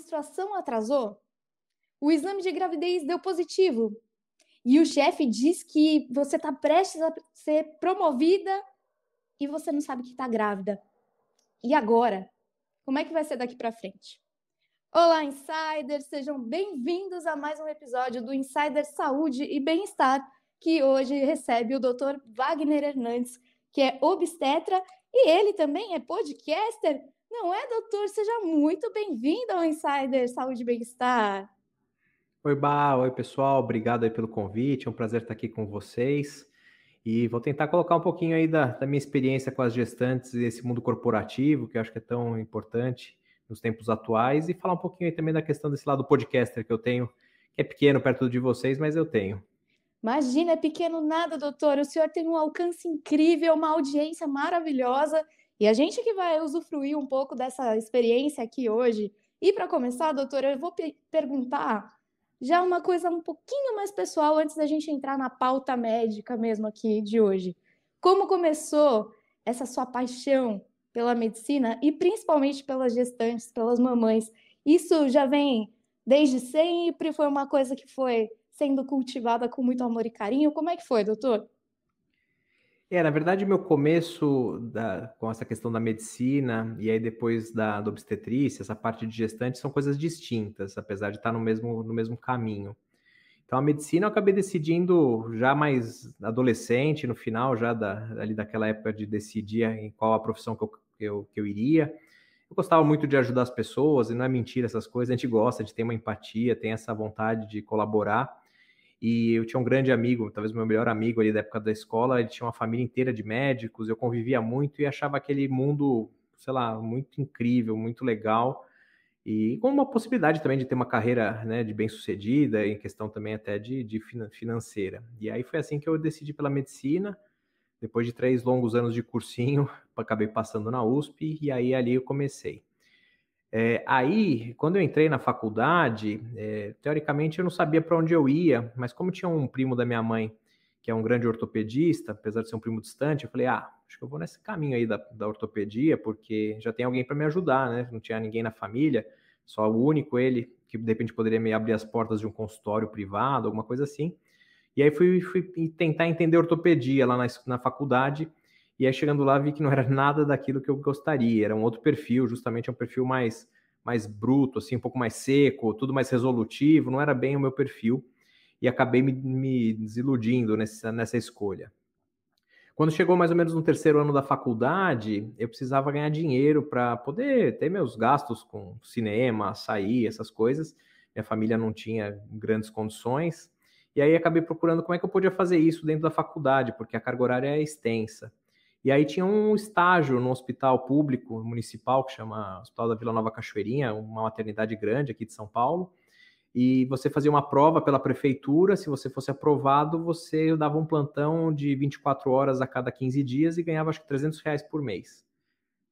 menstruação atrasou? O exame de gravidez deu positivo. E o chefe diz que você está prestes a ser promovida e você não sabe que está grávida. E agora? Como é que vai ser daqui para frente? Olá, insiders! Sejam bem-vindos a mais um episódio do Insider Saúde e Bem-Estar, que hoje recebe o Dr. Wagner Hernandes, que é obstetra e ele também é podcaster não é, doutor? Seja muito bem-vindo ao Insider Saúde e Bem-Estar. Oi, Bá. Oi, pessoal. Obrigado aí pelo convite. É um prazer estar aqui com vocês. E vou tentar colocar um pouquinho aí da, da minha experiência com as gestantes e esse mundo corporativo, que eu acho que é tão importante nos tempos atuais, e falar um pouquinho aí também da questão desse lado podcaster que eu tenho, que é pequeno perto de vocês, mas eu tenho. Imagina, é pequeno nada, doutor. O senhor tem um alcance incrível, uma audiência maravilhosa e a gente que vai usufruir um pouco dessa experiência aqui hoje. E para começar, doutora, eu vou pe perguntar já uma coisa um pouquinho mais pessoal antes da gente entrar na pauta médica mesmo aqui de hoje. Como começou essa sua paixão pela medicina e principalmente pelas gestantes, pelas mamães? Isso já vem desde sempre? Foi uma coisa que foi sendo cultivada com muito amor e carinho? Como é que foi, doutor? É, na verdade, meu começo da, com essa questão da medicina e aí depois da, da, obstetrícia, essa parte de gestante, são coisas distintas, apesar de estar no mesmo, no mesmo caminho. Então, a medicina eu acabei decidindo já mais adolescente, no final já da, ali daquela época de decidir em qual a profissão que eu, que eu, que eu iria. Eu gostava muito de ajudar as pessoas, e não é mentira essas coisas, a gente gosta de ter uma empatia, tem essa vontade de colaborar. E eu tinha um grande amigo, talvez meu melhor amigo ali da época da escola, ele tinha uma família inteira de médicos, eu convivia muito e achava aquele mundo, sei lá, muito incrível, muito legal. E com uma possibilidade também de ter uma carreira né, de bem-sucedida, em questão também até de, de financeira. E aí foi assim que eu decidi pela medicina. Depois de três longos anos de cursinho, acabei passando na USP e aí ali eu comecei. É, aí, quando eu entrei na faculdade, é, teoricamente eu não sabia para onde eu ia, mas como tinha um primo da minha mãe, que é um grande ortopedista, apesar de ser um primo distante, eu falei, ah, acho que eu vou nesse caminho aí da, da ortopedia, porque já tem alguém para me ajudar, né? Não tinha ninguém na família, só o único ele, que de repente poderia me abrir as portas de um consultório privado, alguma coisa assim. E aí fui, fui tentar entender ortopedia lá na, na faculdade, e aí chegando lá vi que não era nada daquilo que eu gostaria, era um outro perfil, justamente é um perfil mais mais bruto, assim, um pouco mais seco, tudo mais resolutivo, não era bem o meu perfil e acabei me, me desiludindo nessa, nessa escolha. Quando chegou mais ou menos no terceiro ano da faculdade, eu precisava ganhar dinheiro para poder ter meus gastos com cinema, sair, essas coisas. Minha família não tinha grandes condições. E aí acabei procurando como é que eu podia fazer isso dentro da faculdade, porque a carga horária é extensa. E aí tinha um estágio no hospital público municipal, que chama Hospital da Vila Nova Cachoeirinha, uma maternidade grande aqui de São Paulo. E você fazia uma prova pela prefeitura, se você fosse aprovado, você dava um plantão de 24 horas a cada 15 dias e ganhava acho que 300 reais por mês.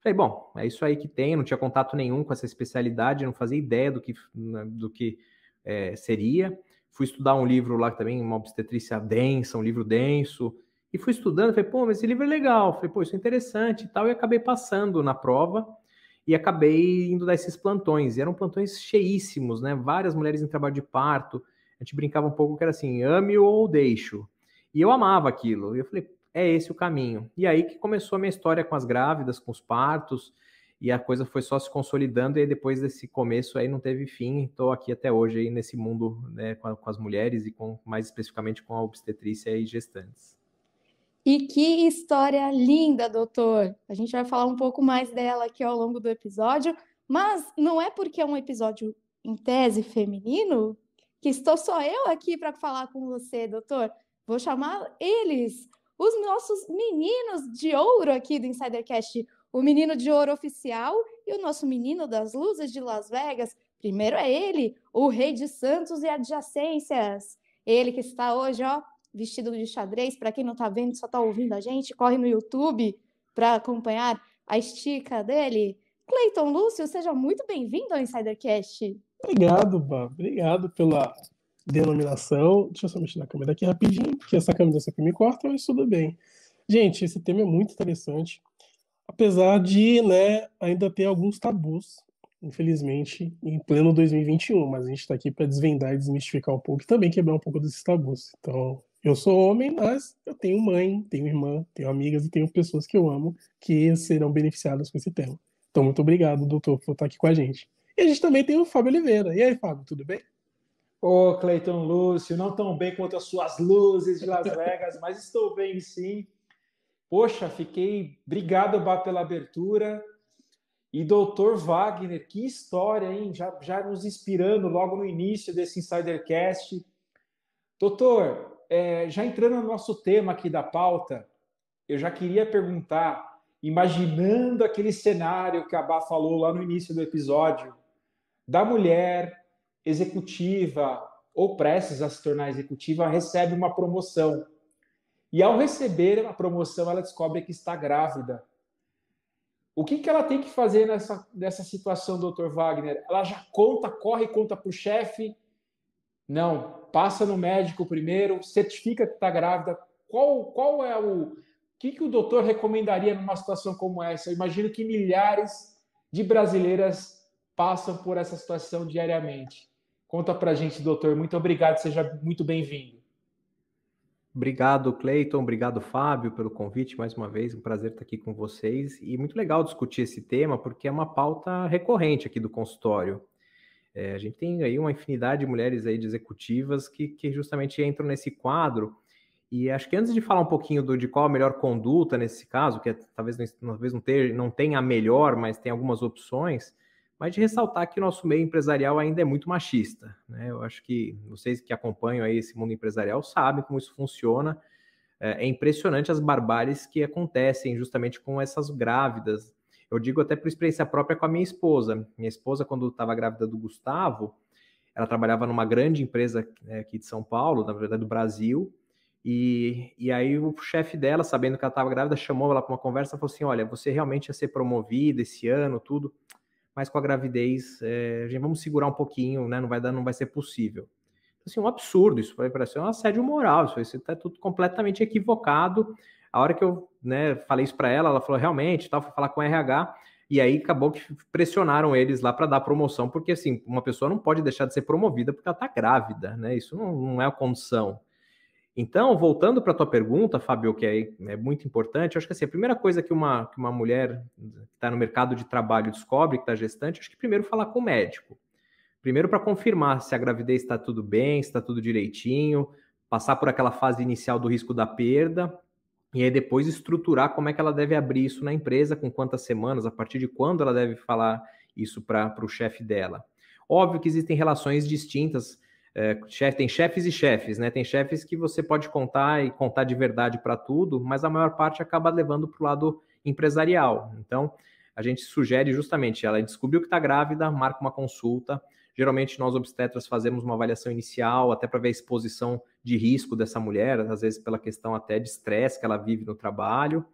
Falei, bom, é isso aí que tem, não tinha contato nenhum com essa especialidade, não fazia ideia do que, né, do que é, seria. Fui estudar um livro lá também, uma obstetrícia densa, um livro denso, e fui estudando, falei, pô, mas esse livro é legal, falei, pô, isso é interessante e tal, e acabei passando na prova e acabei indo dar esses plantões. E eram plantões cheíssimos, né? Várias mulheres em trabalho de parto. A gente brincava um pouco que era assim, ame ou deixo. E eu amava aquilo. E eu falei, é esse o caminho. E aí que começou a minha história com as grávidas, com os partos, e a coisa foi só se consolidando, e depois desse começo aí não teve fim, estou aqui até hoje aí nesse mundo né, com, a, com, as mulheres e com mais especificamente com a obstetrícia e gestantes. E que história linda, doutor! A gente vai falar um pouco mais dela aqui ao longo do episódio, mas não é porque é um episódio em tese feminino que estou só eu aqui para falar com você, doutor. Vou chamar eles, os nossos meninos de ouro aqui do Insidercast, o menino de ouro oficial e o nosso menino das luzes de Las Vegas. Primeiro é ele, o rei de Santos e adjacências. Ele que está hoje, ó, vestido de xadrez. Para quem não está vendo, só está ouvindo a gente, corre no YouTube para acompanhar a estica dele. Cleiton Lúcio, seja muito bem-vindo ao Insidercast. Obrigado, Bá. Obrigado pela denominação. Deixa eu só mexer na câmera aqui rapidinho, porque essa câmera sempre me corta, mas tudo bem. Gente, esse tema é muito interessante, apesar de né, ainda ter alguns tabus, infelizmente, em pleno 2021, mas a gente está aqui para desvendar e desmistificar um pouco e também quebrar um pouco desses tabus. Então, eu sou homem, mas eu tenho mãe, tenho irmã, tenho amigas e tenho pessoas que eu amo que serão beneficiadas com esse tema. Então, muito obrigado, doutor, por estar aqui com a gente. E a gente também tem o Fábio Oliveira. E aí, Fábio, tudo bem? Ô, oh, Cleiton Lúcio, não tão bem quanto as suas luzes de Las Vegas, mas estou bem sim. Poxa, fiquei. Obrigado, Bá, pela abertura. E doutor Wagner, que história, hein? Já, já nos inspirando logo no início desse Insidercast. Doutor, é, já entrando no nosso tema aqui da pauta, eu já queria perguntar, imaginando aquele cenário que a Bá falou lá no início do episódio, da mulher executiva ou prestes a se tornar executiva, recebe uma promoção. E ao receber a promoção, ela descobre que está grávida. O que, que ela tem que fazer nessa, nessa situação, doutor Wagner? Ela já conta, corre, conta para o chefe, não, passa no médico primeiro, certifica que está grávida. Qual, qual é o. que, que o doutor recomendaria numa situação como essa? Eu imagino que milhares de brasileiras passam por essa situação diariamente. Conta para gente, doutor. Muito obrigado, seja muito bem-vindo. Obrigado, Cleiton. Obrigado, Fábio, pelo convite mais uma vez. Um prazer estar aqui com vocês. E muito legal discutir esse tema, porque é uma pauta recorrente aqui do consultório. É, a gente tem aí uma infinidade de mulheres aí de executivas que, que justamente entram nesse quadro. E acho que antes de falar um pouquinho do, de qual a melhor conduta nesse caso, que é, talvez, talvez não, ter, não tenha a melhor, mas tem algumas opções, mas de ressaltar que o nosso meio empresarial ainda é muito machista. Né? Eu acho que vocês que acompanham aí esse mundo empresarial sabem como isso funciona. É, é impressionante as barbáries que acontecem justamente com essas grávidas eu digo até por experiência própria com a minha esposa. Minha esposa, quando estava grávida do Gustavo, ela trabalhava numa grande empresa né, aqui de São Paulo, na verdade do Brasil, e, e aí o chefe dela, sabendo que ela estava grávida, chamou ela para uma conversa e falou assim: Olha, você realmente ia ser promovida esse ano, tudo, mas com a gravidez, é, a gente vamos segurar um pouquinho, né? Não vai dar, não vai ser possível. assim, um absurdo, isso foi para ser um assédio moral, isso está tudo completamente equivocado. A hora que eu né, falei isso para ela, ela falou realmente, tal, fui falar com o RH. E aí acabou que pressionaram eles lá para dar promoção, porque assim, uma pessoa não pode deixar de ser promovida porque ela está grávida, né? Isso não, não é a condição. Então, voltando para a tua pergunta, Fábio, que é, é muito importante, acho que assim, a primeira coisa que uma, que uma mulher que está no mercado de trabalho descobre, que está gestante, acho que primeiro falar com o médico. Primeiro para confirmar se a gravidez está tudo bem, se está tudo direitinho, passar por aquela fase inicial do risco da perda, e aí depois estruturar como é que ela deve abrir isso na empresa, com quantas semanas, a partir de quando ela deve falar isso para o chefe dela. Óbvio que existem relações distintas, é, chef, tem chefes e chefes, né? Tem chefes que você pode contar e contar de verdade para tudo, mas a maior parte acaba levando para o lado empresarial. Então, a gente sugere justamente, ela descobriu que está grávida, marca uma consulta, Geralmente nós obstetras fazemos uma avaliação inicial até para ver a exposição de risco dessa mulher, às vezes pela questão até de estresse que ela vive no trabalho.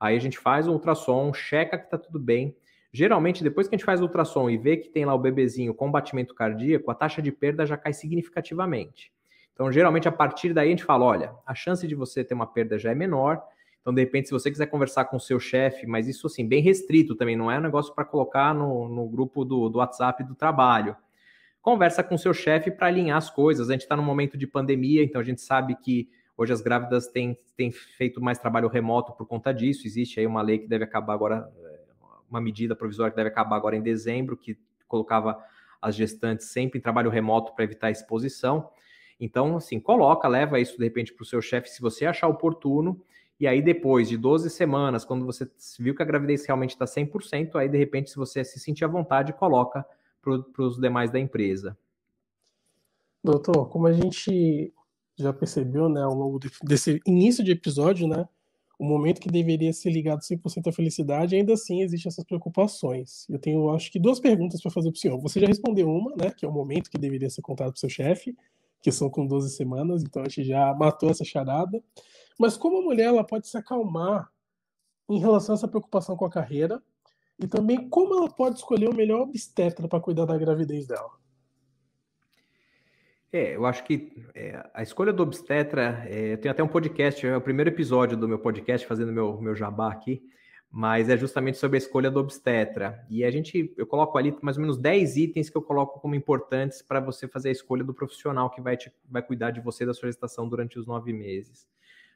Aí a gente faz um ultrassom, checa que está tudo bem. Geralmente, depois que a gente faz o ultrassom e vê que tem lá o bebezinho com batimento cardíaco, a taxa de perda já cai significativamente. Então, geralmente, a partir daí a gente fala: olha, a chance de você ter uma perda já é menor. Então, de repente, se você quiser conversar com o seu chefe, mas isso assim, bem restrito também, não é um negócio para colocar no, no grupo do, do WhatsApp do trabalho conversa com seu chefe para alinhar as coisas. A gente está num momento de pandemia, então a gente sabe que hoje as grávidas têm, têm feito mais trabalho remoto por conta disso. Existe aí uma lei que deve acabar agora, eh, uma medida provisória que deve acabar agora em dezembro, que colocava as gestantes sempre em trabalho remoto para evitar a exposição. Então, assim, coloca, leva isso de repente para o seu chefe, se você achar oportuno. E aí, depois de 12 semanas, quando você viu que a gravidez realmente está 100%, aí de repente, se você se sentir à vontade, coloca para os demais da empresa. Doutor, como a gente já percebeu né, ao longo desse início de episódio, né, o momento que deveria ser ligado 100% à felicidade, ainda assim existem essas preocupações. Eu tenho, acho que, duas perguntas para fazer para o senhor. Você já respondeu uma, né, que é o momento que deveria ser contado para o seu chefe, que são com 12 semanas, então a gente já matou essa charada. Mas como a mulher ela pode se acalmar em relação a essa preocupação com a carreira e também como ela pode escolher o melhor obstetra para cuidar da gravidez dela. É, eu acho que é, a escolha do obstetra, é, eu tenho até um podcast, é o primeiro episódio do meu podcast, fazendo meu, meu jabá aqui, mas é justamente sobre a escolha do obstetra. E a gente, eu coloco ali mais ou menos 10 itens que eu coloco como importantes para você fazer a escolha do profissional que vai, te, vai cuidar de você da sua gestação durante os nove meses.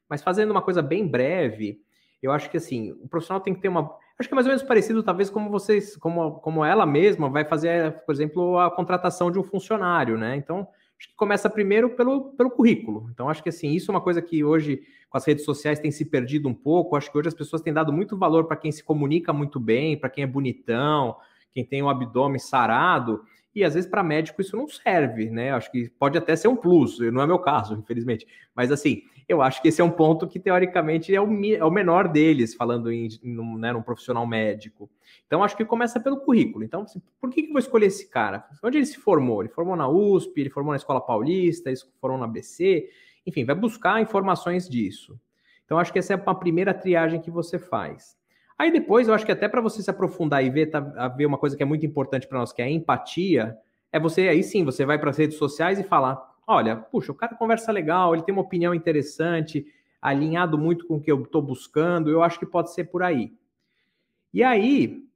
Mas fazendo uma coisa bem breve, eu acho que assim, o profissional tem que ter uma Acho que é mais ou menos parecido, talvez, como vocês, como, como ela mesma vai fazer, por exemplo, a contratação de um funcionário, né? Então, acho que começa primeiro pelo, pelo currículo. Então, acho que assim, isso é uma coisa que hoje, com as redes sociais, tem se perdido um pouco. Acho que hoje as pessoas têm dado muito valor para quem se comunica muito bem, para quem é bonitão, quem tem o abdômen sarado e às vezes para médico isso não serve, né? Acho que pode até ser um plus, não é meu caso, infelizmente. Mas assim, eu acho que esse é um ponto que teoricamente é o, é o menor deles, falando em, em né, num profissional médico. Então acho que começa pelo currículo. Então, assim, por que, que eu vou escolher esse cara? Onde ele se formou? Ele formou na USP, ele formou na Escola Paulista, eles foram na BC, enfim, vai buscar informações disso. Então acho que essa é a primeira triagem que você faz. Aí depois, eu acho que até para você se aprofundar e ver, tá, ver uma coisa que é muito importante para nós, que é a empatia, é você aí sim, você vai para as redes sociais e falar: olha, puxa, o cara conversa legal, ele tem uma opinião interessante, alinhado muito com o que eu estou buscando, eu acho que pode ser por aí. E aí,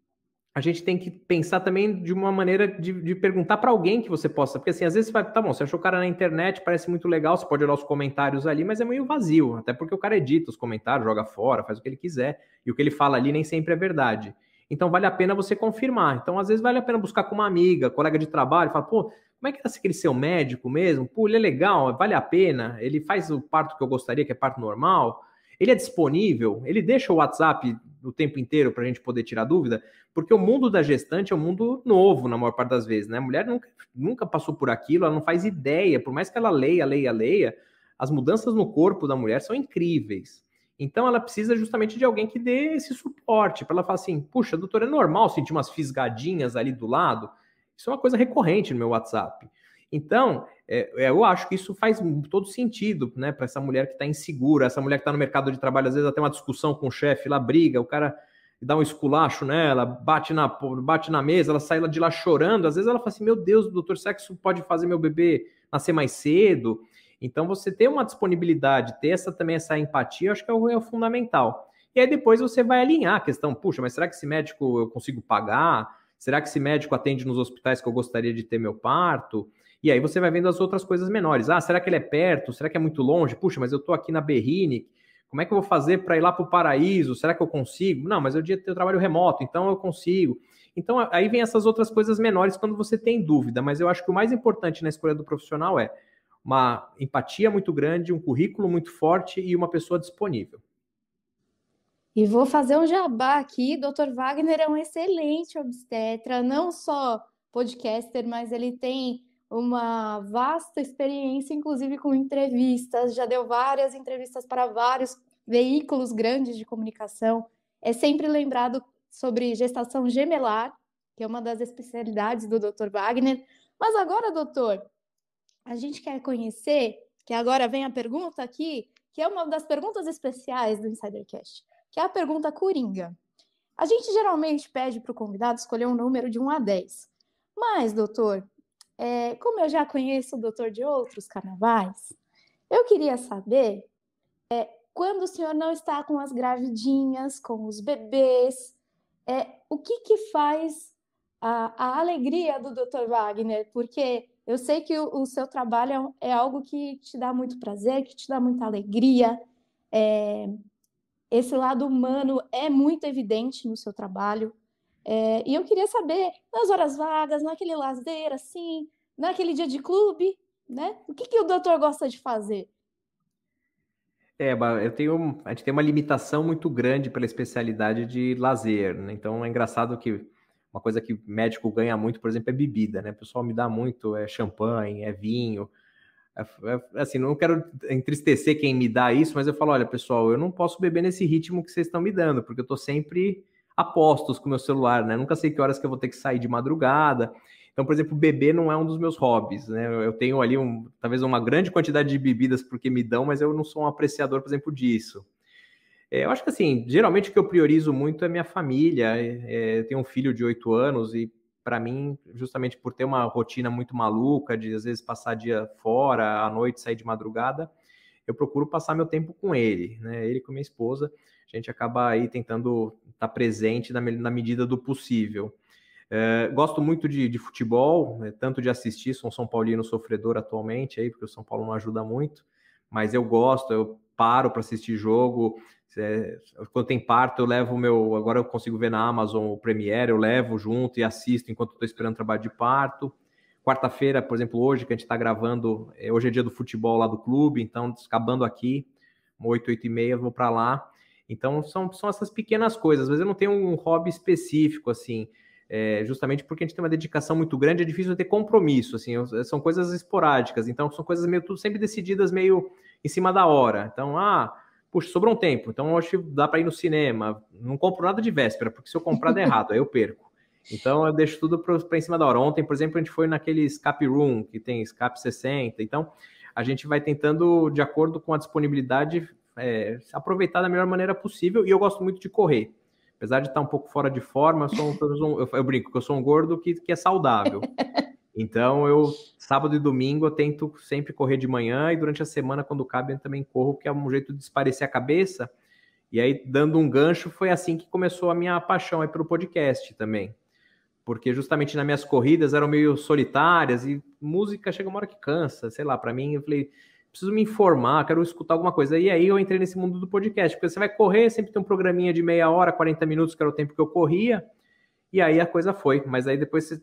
a gente tem que pensar também de uma maneira de, de perguntar para alguém que você possa. Porque assim, às vezes você vai, tá bom, você achou o cara na internet, parece muito legal, você pode olhar os comentários ali, mas é meio vazio, até porque o cara edita os comentários, joga fora, faz o que ele quiser, e o que ele fala ali nem sempre é verdade. Então vale a pena você confirmar. Então, às vezes, vale a pena buscar com uma amiga, colega de trabalho, falar pô, como é que tá aquele seu médico mesmo? Pô, ele é legal, vale a pena, ele faz o parto que eu gostaria, que é parto normal. Ele é disponível? Ele deixa o WhatsApp o tempo inteiro para a gente poder tirar dúvida? Porque o mundo da gestante é um mundo novo, na maior parte das vezes, né? A mulher nunca, nunca passou por aquilo, ela não faz ideia, por mais que ela leia, leia, leia, as mudanças no corpo da mulher são incríveis. Então ela precisa justamente de alguém que dê esse suporte, para ela falar assim: puxa, doutor, é normal sentir umas fisgadinhas ali do lado? Isso é uma coisa recorrente no meu WhatsApp. Então, é, é, eu acho que isso faz todo sentido, né? Para essa mulher que está insegura, essa mulher que está no mercado de trabalho, às vezes até uma discussão com o chefe, lá briga, o cara dá um esculacho nela, bate na, bate na mesa, ela sai de lá chorando. Às vezes ela fala assim: meu Deus, doutor sexo pode fazer meu bebê nascer mais cedo. Então você ter uma disponibilidade, ter essa também essa empatia, acho que é o, é o fundamental. E aí depois você vai alinhar a questão, puxa, mas será que esse médico eu consigo pagar? Será que esse médico atende nos hospitais que eu gostaria de ter meu parto? E aí você vai vendo as outras coisas menores. Ah, será que ele é perto? Será que é muito longe? Puxa, mas eu estou aqui na Berrini. Como é que eu vou fazer para ir lá para o paraíso? Será que eu consigo? Não, mas eu dia eu trabalho remoto, então eu consigo. Então aí vem essas outras coisas menores quando você tem dúvida, mas eu acho que o mais importante na escolha do profissional é uma empatia muito grande, um currículo muito forte e uma pessoa disponível. E vou fazer um jabá aqui. Dr. Wagner é um excelente obstetra, não só podcaster, mas ele tem uma vasta experiência, inclusive com entrevistas. Já deu várias entrevistas para vários veículos grandes de comunicação. É sempre lembrado sobre gestação gemelar, que é uma das especialidades do Dr. Wagner. Mas agora, doutor, a gente quer conhecer, que agora vem a pergunta aqui, que é uma das perguntas especiais do Insidercast que é a pergunta coringa. A gente geralmente pede para o convidado escolher um número de 1 a 10. Mas, doutor, é, como eu já conheço o doutor de outros carnavais, eu queria saber é, quando o senhor não está com as gravidinhas, com os bebês, é, o que, que faz a, a alegria do doutor Wagner? Porque eu sei que o, o, seu trabalho é, é algo que te dá muito prazer, que te dá muita alegria. É, esse lado humano é muito evidente no seu trabalho. É, e eu queria saber, nas horas vagas, naquele lazer, assim, naquele dia de clube, né? O que, que o doutor gosta de fazer? É, eu tenho, a gente tem uma limitação muito grande pela especialidade de lazer, né? Então é engraçado que uma coisa que médico ganha muito, por exemplo, é bebida, né? O pessoal me dá muito, é champanhe, é vinho. É, é, assim, não quero entristecer quem me dá isso, mas eu falo, olha, pessoal, eu não posso beber nesse ritmo que vocês estão me dando, porque eu estou sempre a postos com o meu celular, né? Nunca sei que horas que eu vou ter que sair de madrugada. Então, por exemplo, beber não é um dos meus hobbies, né? Eu tenho ali um, talvez uma grande quantidade de bebidas porque me dão, mas eu não sou um apreciador, por exemplo, disso. É, eu acho que assim, geralmente o que eu priorizo muito é minha família. É, é eu tenho um filho de oito anos e para mim, justamente por ter uma rotina muito maluca, de às vezes passar dia fora, à noite sair de madrugada, eu procuro passar meu tempo com ele, né? Ele com minha esposa, a gente acaba aí tentando estar tá presente na, na, medida do possível. É, gosto muito de, de futebol, né? tanto de assistir, sou um São Paulino sofredor atualmente, aí, porque o São Paulo não ajuda muito, mas eu gosto, eu paro para assistir jogo, é, quando tem parto, eu levo o meu. Agora eu consigo ver na Amazon o Premiere, eu levo junto e assisto enquanto estou esperando trabalho de parto. Quarta-feira, por exemplo, hoje que a gente está gravando, é, hoje é dia do futebol lá do clube, então acabando aqui, 8, 8 e meia, vou para lá. Então são, são essas pequenas coisas. Às vezes eu não tenho um hobby específico, assim, é, justamente porque a gente tem uma dedicação muito grande, é difícil ter compromisso, assim, é, são coisas esporádicas, então são coisas meio tudo sempre decididas meio em cima da hora. Então, ah puxa, sobrou um tempo, então acho que dá para ir no cinema. Não compro nada de véspera, porque se eu comprar dá errado, aí eu perco. Então eu deixo tudo para em cima da hora. Ontem, por exemplo, a gente foi naquele escape room que tem escape 60. Então a gente vai tentando, de acordo com a disponibilidade, é, aproveitar da melhor maneira possível. E eu gosto muito de correr. Apesar de estar um pouco fora de forma, eu, sou um, eu, eu brinco que eu sou um gordo que, que é saudável. Então, eu sábado e domingo eu tento sempre correr de manhã e durante a semana, quando cabe, eu também corro, que é um jeito de desparecer a cabeça. E aí, dando um gancho, foi assim que começou a minha paixão aí pelo podcast também. Porque justamente nas minhas corridas eram meio solitárias e música chega uma hora que cansa, sei lá, para mim eu falei, preciso me informar, quero escutar alguma coisa. E aí eu entrei nesse mundo do podcast, porque você vai correr, sempre tem um programinha de meia hora, 40 minutos, que era o tempo que eu corria. E aí a coisa foi, mas aí depois você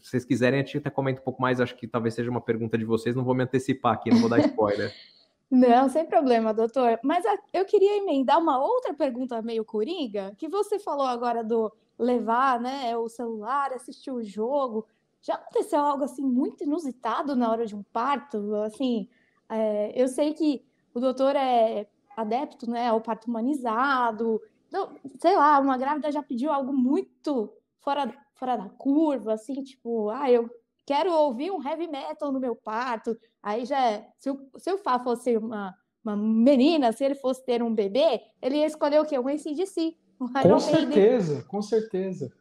se vocês quiserem, a gente até comenta um pouco mais, acho que talvez seja uma pergunta de vocês, não vou me antecipar aqui, não vou dar spoiler. Não, sem problema, doutor. Mas a, eu queria emendar uma outra pergunta meio coringa, que você falou agora do levar né, é, o celular, assistir o jogo. Já aconteceu algo assim muito inusitado na hora de um parto? Assim, é, eu sei que o doutor é adepto né, ao parto humanizado. Então, sei lá, uma grávida já pediu algo muito fora fora da curva, assim, tipo, ah, eu quero ouvir um heavy metal no meu parto. Aí já é. Se o, se o Fá fosse uma, uma menina, se ele fosse ter um bebê, ele ia escolher o quê? Um de si. com certeza, com certeza.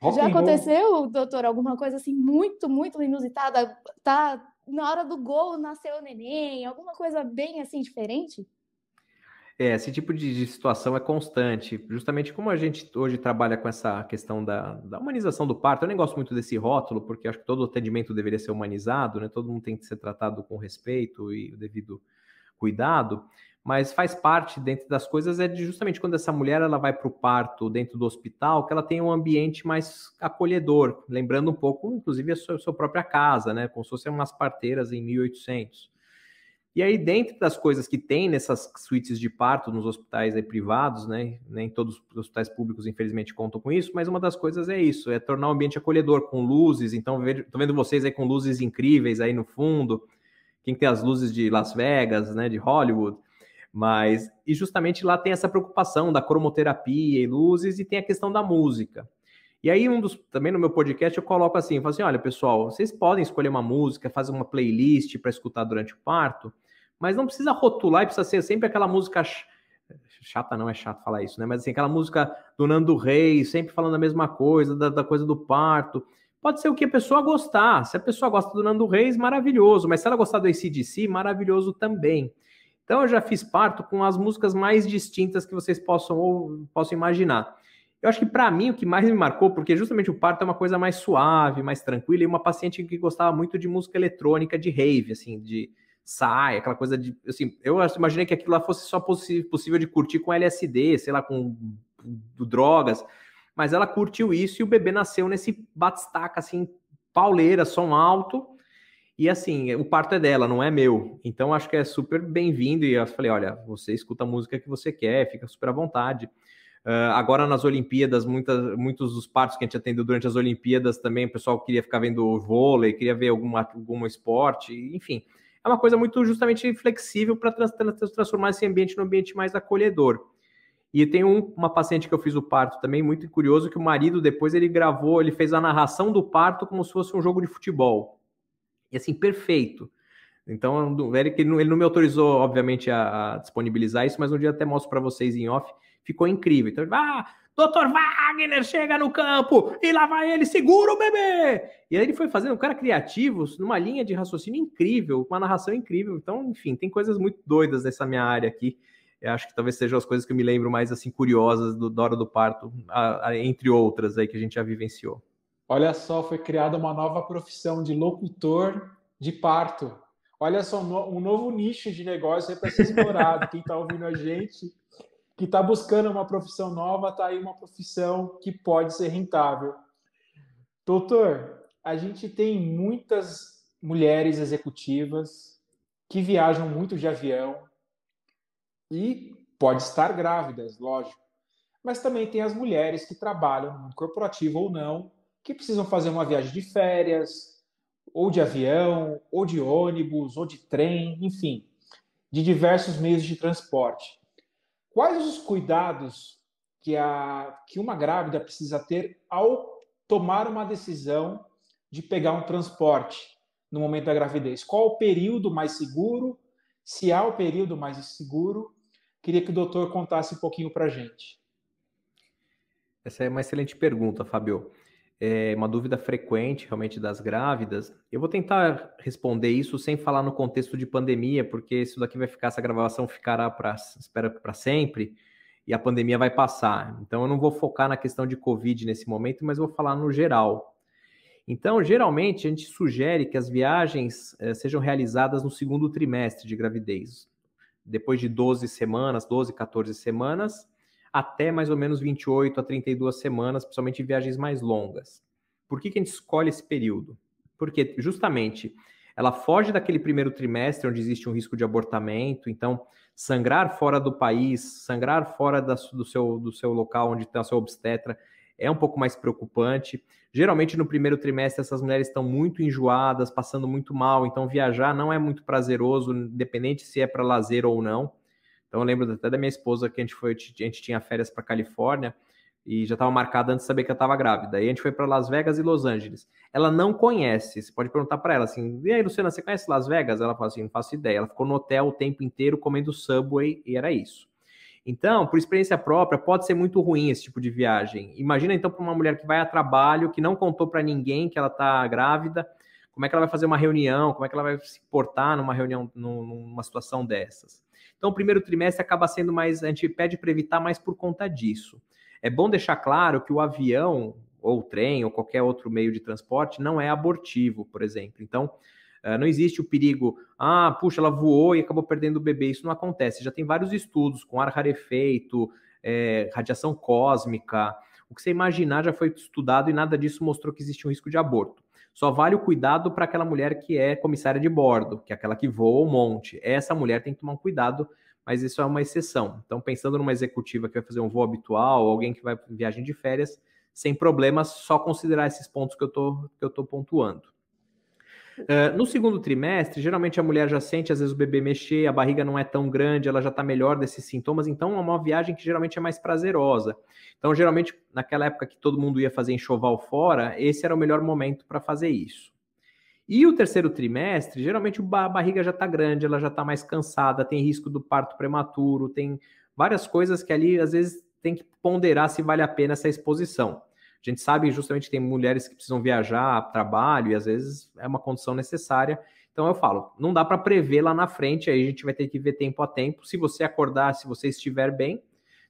Rock já aconteceu, doutor, alguma coisa assim muito, muito inusitada? Tá na hora do gol nasceu o neném, alguma coisa bem assim diferente? É, esse tipo de, de, situação é constante. Justamente como a gente hoje trabalha com essa questão da, da, humanização do parto, eu nem gosto muito desse rótulo, porque acho que todo atendimento deveria ser humanizado, né? Todo mundo tem que ser tratado com respeito e o devido cuidado, mas faz parte dentro das coisas é de justamente quando essa mulher ela vai para o parto dentro do hospital, que ela tem um ambiente mais acolhedor, lembrando um pouco, inclusive, a sua, a sua própria casa, né? Como se fossem umas parteiras em 1800 e aí, dentro das coisas que tem nessas suítes de parto nos hospitais privados, né? Nem todos os hospitais públicos, infelizmente, contam com isso, mas uma das coisas é isso: é tornar o ambiente acolhedor, com luzes. Então, estou vendo vocês aí com luzes incríveis aí no fundo. Quem tem as luzes de Las Vegas, né? De Hollywood. Mas, e justamente lá tem essa preocupação da cromoterapia e luzes, e tem a questão da música. E aí, um dos. Também no meu podcast eu coloco assim: eu falo assim, olha, pessoal, vocês podem escolher uma música, fazer uma playlist para escutar durante o parto mas não precisa rotular e precisa ser sempre aquela música chata não é chato falar isso, né? Mas assim, aquela música do Nando Reis, sempre falando a mesma coisa, da, da, coisa do parto. Pode ser o que a pessoa gostar. Se a pessoa gosta do Nando Reis, maravilhoso. Mas se ela gostar do ACDC, maravilhoso também. Então eu já fiz parto com as músicas mais distintas que vocês possam, ou, possam imaginar. Eu acho que para mim o que mais me marcou, porque justamente o parto é uma coisa mais suave, mais tranquila, e uma paciente que gostava muito de música eletrônica, de rave, assim, de, sai, aquela coisa de. Assim, eu imaginei que aquilo lá fosse só possível de curtir com LSD, sei lá, com drogas. Mas ela curtiu isso e o bebê nasceu nesse batistaca, assim, pauleira, som alto. E assim, o parto é dela, não é meu. Então acho que é super bem-vindo. E eu falei: olha, você escuta a música que você quer, fica super à vontade. Uh, agora nas Olimpíadas, muitas, muitos dos partos que a gente atendeu durante as Olimpíadas também, o pessoal queria ficar vendo vôlei, queria ver alguma, algum esporte, enfim é uma coisa muito justamente flexível para tra transformar esse ambiente num ambiente mais acolhedor. E tem um, uma paciente que eu fiz o parto também, muito curioso, que o marido depois ele gravou, ele fez a narração do parto como se fosse um jogo de futebol. E assim, perfeito. Então, ele, ele não me autorizou, obviamente, a, a disponibilizar isso, mas um dia até mostro para vocês em off. Ficou incrível. Então, ah, Doutor Wagner chega no campo e lá vai ele, segura o bebê! E aí ele foi fazendo um cara criativo, numa linha de raciocínio incrível, uma narração incrível. Então, enfim, tem coisas muito doidas nessa minha área aqui. Eu acho que talvez sejam as coisas que eu me lembro mais assim curiosas do Dora do Parto, a, a, entre outras aí que a gente já vivenciou. Olha só, foi criada uma nova profissão de locutor de parto. Olha só, um novo nicho de negócio aí para ser explorado. Quem está ouvindo a gente que está buscando uma profissão nova, está aí uma profissão que pode ser rentável. Doutor, a gente tem muitas mulheres executivas que viajam muito de avião e pode estar grávidas, lógico. Mas também tem as mulheres que trabalham no mundo corporativo ou não, que precisam fazer uma viagem de férias, ou de avião, ou de ônibus, ou de trem, enfim, de diversos meios de transporte. Quais os cuidados que, a, que uma grávida precisa ter ao tomar uma decisão de pegar um transporte no momento da gravidez? Qual o período mais seguro? Se há o período mais seguro, queria que o doutor contasse um pouquinho para a gente. Essa é uma excelente pergunta, Fabio é uma dúvida frequente realmente das grávidas. Eu vou tentar responder isso sem falar no contexto de pandemia, porque isso daqui vai ficar, essa gravação ficará para espera para sempre e a pandemia vai passar. Então eu não vou focar na questão de covid nesse momento, mas vou falar no geral. Então, geralmente a gente sugere que as viagens eh, sejam realizadas no segundo trimestre de gravidez, depois de 12 semanas, 12, 14 semanas, até mais ou menos 28 a 32 semanas, principalmente em viagens mais longas. Por que, que a gente escolhe esse período? Porque justamente ela foge daquele primeiro trimestre onde existe um risco de abortamento, então sangrar fora do país, sangrar fora da, do, seu, do seu local onde está seu obstetra é um pouco mais preocupante. Geralmente no primeiro trimestre essas mulheres estão muito enjoadas, passando muito mal, então viajar não é muito prazeroso, independente se é para lazer ou não. Então eu lembro até da minha esposa que a gente foi, a gente tinha férias para Califórnia e já estava marcada antes de saber que eu estava grávida. E a gente foi para Las Vegas e Los Angeles. Ela não conhece, você pode perguntar para ela assim: "E aí, Luciana, você conhece Las Vegas?" Ela fala assim: "Não faço ideia". Ela ficou no hotel o tempo inteiro comendo Subway e era isso. Então, por experiência própria, pode ser muito ruim esse tipo de viagem. Imagina então para uma mulher que vai a trabalho, que não contou para ninguém que ela está grávida, como é que ela vai fazer uma reunião, como é que ela vai se portar numa reunião, numa situação dessas. Então, o primeiro trimestre acaba sendo mais, a gente pede para evitar mais por conta disso. É bom deixar claro que o avião, ou trem, ou qualquer outro meio de transporte, não é abortivo, por exemplo. Então, eh, não existe o perigo, ah, puxa, ela voou e acabou perdendo o bebê. Isso não acontece. Já tem vários estudos com ar rarefeito, é, radiação cósmica, o que você imaginar já foi estudado e nada disso mostrou que existe um risco de aborto. Só vale o cuidado para aquela mulher que é comissária de bordo, que é aquela que voa o monte. Essa mulher tem que tomar um cuidado, mas isso é uma exceção. Então, pensando numa executiva que vai fazer um voo habitual, alguém que vai viagem de férias, sem problemas, só considerar esses pontos que eu estou que eu pontuando. Uh, no segundo trimestre, geralmente a mulher já sente, às vezes, o bebê mexer, a barriga não é tão grande, ela já está melhor desses sintomas, então é uma viagem que geralmente é mais prazerosa. Então, geralmente, naquela época que todo mundo ia fazer enxoval fora, esse era o melhor momento para fazer isso. E o terceiro trimestre, geralmente a barriga já está grande, ela já está mais cansada, tem risco do parto prematuro, tem várias coisas que ali, às vezes, tem que ponderar se vale a pena essa exposição. A gente sabe justamente que tem mulheres que precisam viajar, trabalho, e às vezes é uma condição necessária. Então eu falo, não dá para prever lá na frente, aí a gente vai ter que ver tempo a tempo. Se você acordar, se você estiver bem,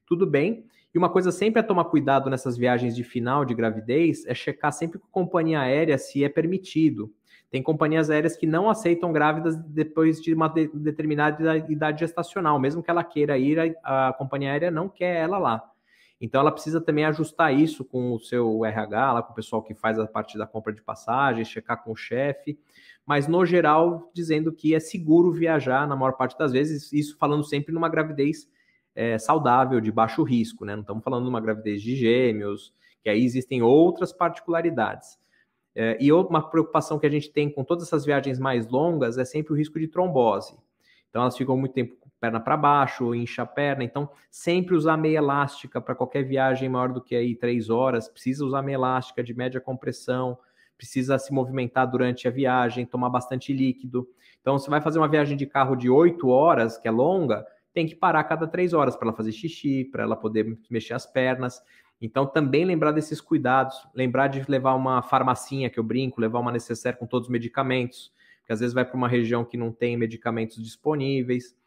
tudo bem. E uma coisa sempre a é tomar cuidado nessas viagens de final de gravidez é checar sempre com a companhia aérea se é permitido. Tem companhias aéreas que não aceitam grávidas depois de uma determinada idade gestacional, mesmo que ela queira ir, a companhia aérea não quer ela lá. Então ela precisa também ajustar isso com o seu RH, lá com o pessoal que faz a parte da compra de passagens, checar com o chefe, mas no geral dizendo que é seguro viajar na maior parte das vezes, isso falando sempre numa gravidez é, saudável, de baixo risco, né? Não estamos falando numa gravidez de gêmeos, que aí existem outras particularidades. É, e uma preocupação que a gente tem com todas essas viagens mais longas é sempre o risco de trombose. Então elas ficam muito tempo perna para baixo, ou incha a perna. Então, sempre usar meia elástica para qualquer viagem maior do que aí três horas. Precisa usar meia elástica de média compressão, precisa se movimentar durante a viagem, tomar bastante líquido. Então, você vai fazer uma viagem de carro de oito horas, que é longa, tem que parar cada três horas para ela fazer xixi, para ela poder mexer as pernas. Então, também lembrar desses cuidados, lembrar de levar uma farmacinha que eu brinco, levar uma necessaire com todos os medicamentos, porque às vezes vai para uma região que não tem medicamentos disponíveis.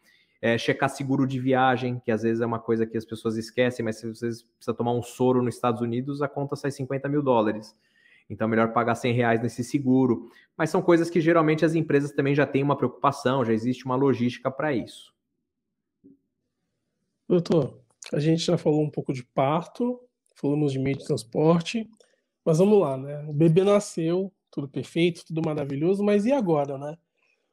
É, checar seguro de viagem, que às vezes é uma coisa que as pessoas esquecem, mas se você precisa tomar um soro nos Estados Unidos, a conta sai 50 mil dólares. Então, é melhor pagar 100 reais nesse seguro. Mas são coisas que geralmente as empresas também já têm uma preocupação, já existe uma logística para isso. Doutor, a gente já falou um pouco de parto, falamos de meio de transporte, mas vamos lá, né? O bebê nasceu, tudo perfeito, tudo maravilhoso, mas e agora, né?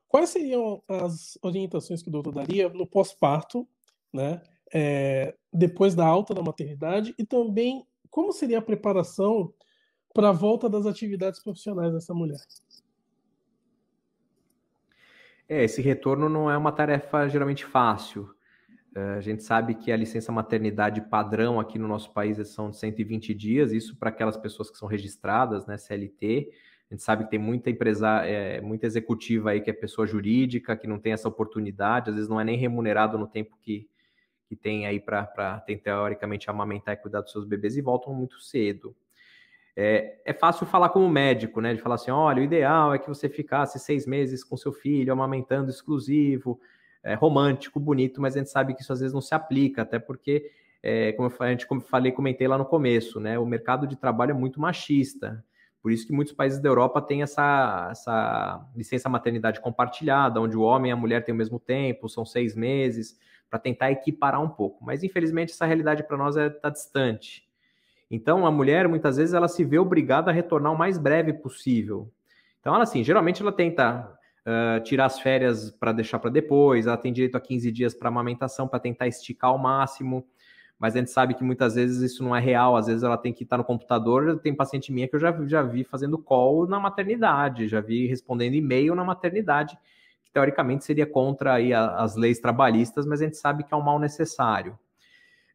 Quais seriam as orientações que o doutor daria no pós-parto, né? É, depois da alta da maternidade e também como seria a preparação para a volta das atividades profissionais dessa mulher? É, esse retorno não é uma tarefa geralmente fácil. É, a gente sabe que a licença maternidade padrão aqui no nosso país são de 120 dias, isso para aquelas pessoas que são registradas, né, CLT, a gente sabe que tem muita empresa, é, muita executiva aí que é pessoa jurídica, que não tem essa oportunidade, às vezes não é nem remunerado no tempo que, que tem aí para teoricamente amamentar e cuidar dos seus bebês e voltam muito cedo. É, é, fácil falar como médico, né? De falar assim: olha, o ideal é que você ficasse seis meses com seu filho, amamentando exclusivo, é, romântico, bonito, mas a gente sabe que isso às vezes não se aplica, até porque, é, como eu, falei, comentei lá no começo, né? O mercado de trabalho é muito machista. Por isso que muitos países da Europa têm essa, essa licença maternidade compartilhada, onde o homem e a mulher têm o mesmo tempo, são seis meses, para tentar equiparar um pouco. Mas infelizmente essa realidade para nós está é, tá distante. Então a mulher muitas vezes ela se vê obrigada a retornar o mais breve possível. Então ela assim, geralmente ela tenta Uh, tirar as férias para deixar para depois, ela tem direito a 15 dias para amamentação para tentar esticar ao máximo mas a gente sabe que muitas vezes isso não é real, às vezes ela tem que estar no computador. Tem paciente minha que eu já, já vi fazendo call na maternidade, já vi respondendo e-mail na maternidade, que teoricamente seria contra aí as leis trabalhistas, mas a gente sabe que é um mal necessário.